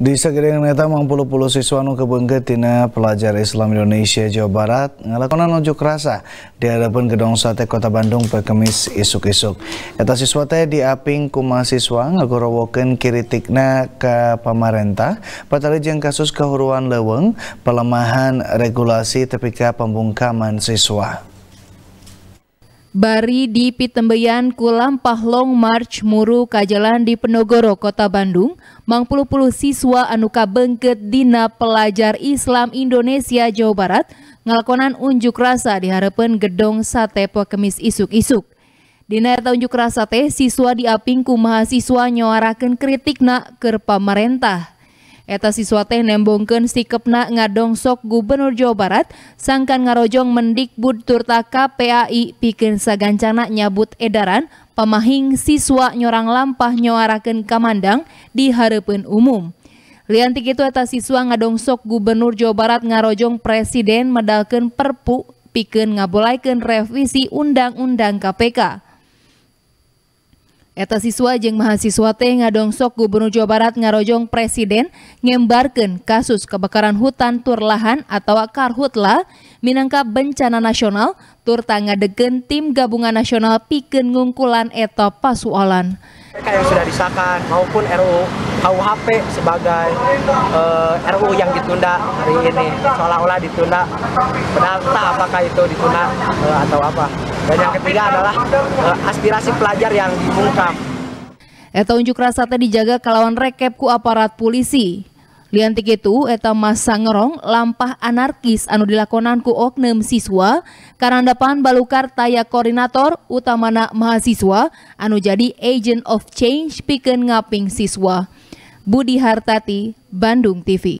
Di Neta eta puluh siswa nu kebeungkeut tina pelajar Islam Indonesia Jawa Barat ngelakonan unjuk rasa di hadapan gedung sate Kota Bandung pekemis isuk-isuk. Eta siswa teh diaping ku mahasiswa ngagorowokeun kiritikna ke pemerintah. patali jeung kasus kehuruan leweng, pelemahan regulasi tepika pembungkaman siswa. Bari di Pitembeyan Kulam Pahlong March Muru Kajalan di Penogoro Kota Bandung, mangpuluh-puluh siswa Anuka bengket dina pelajar Islam Indonesia Jawa Barat ngalakonan unjuk rasa di harapan gedong sate pekemis isuk-isuk. Dina eta unjuk rasa teh siswa diaping ku mahasiswa nyoarakeun kritikna keur pamarentah. Eta siswa teh nembongken ngadong sok Gubernur Jawa Barat sangkan ngarojong mendikbud turta KPAI pikin sagancana nyabut edaran pemahing siswa nyorang lampah nyoaraken kamandang di harapan umum. Liantik itu eta siswa ngadong sok Gubernur Jawa Barat ngarojong Presiden medalkan perpu piken ngabolaikan revisi Undang-Undang KPK. Eta siswa jeng mahasiswa teh ngadongsok Gubernur Jawa Barat ngarojong Presiden ngembarkan kasus kebakaran hutan tur lahan atau karhutla minangka bencana nasional tur tangga degen tim gabungan nasional piken ngungkulan eta pasualan. Mereka yang sudah disahkan maupun RUU KUHP sebagai uh, eh, RUU yang ditunda hari ini seolah-olah ditunda. Benar apakah itu ditunda uh, atau apa? Dan yang ketiga adalah eh, aspirasi pelajar yang diungkap. Eta unjuk rasa tadi dijaga kelawan rekep ku aparat polisi. Liantik itu eta masa ngerong lampah anarkis anu dilakonan ku oknum siswa depan balukar taya koordinator utamana mahasiswa anu jadi agent of change piken ngaping siswa. Budi Hartati, Bandung TV.